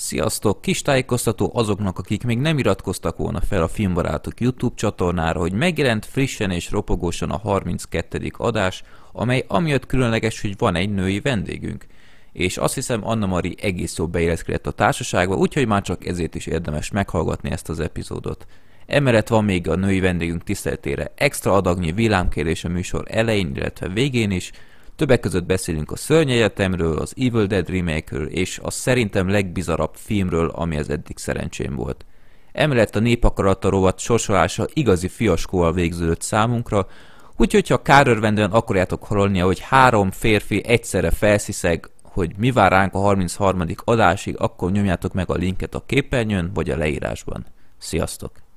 Sziasztok! Kis tájékoztató azoknak, akik még nem iratkoztak volna fel a Filmbarátok YouTube csatornára, hogy megjelent frissen és ropogósan a 32. adás, amely amiatt különleges, hogy van egy női vendégünk. És azt hiszem Anna Mari egész jól beilleszkedett a társaságba, úgyhogy már csak ezért is érdemes meghallgatni ezt az epizódot. Emellett van még a női vendégünk tiszteletére extra adagnyi villámkérés a műsor elején, illetve végén is, Többek között beszélünk a Egyetemről, az Evil Dead remake és a szerintem legbizarabb filmről, ami az eddig szerencsém volt. Emellett a népakarata rovat sorsolása igazi fiaskóval végződött számunkra, úgyhogy ha kárörvendően akarjátok hallani, hogy három férfi egyszerre felsziszeg, hogy mi vár ránk a 33. adásig, akkor nyomjátok meg a linket a képernyőn vagy a leírásban. Sziasztok!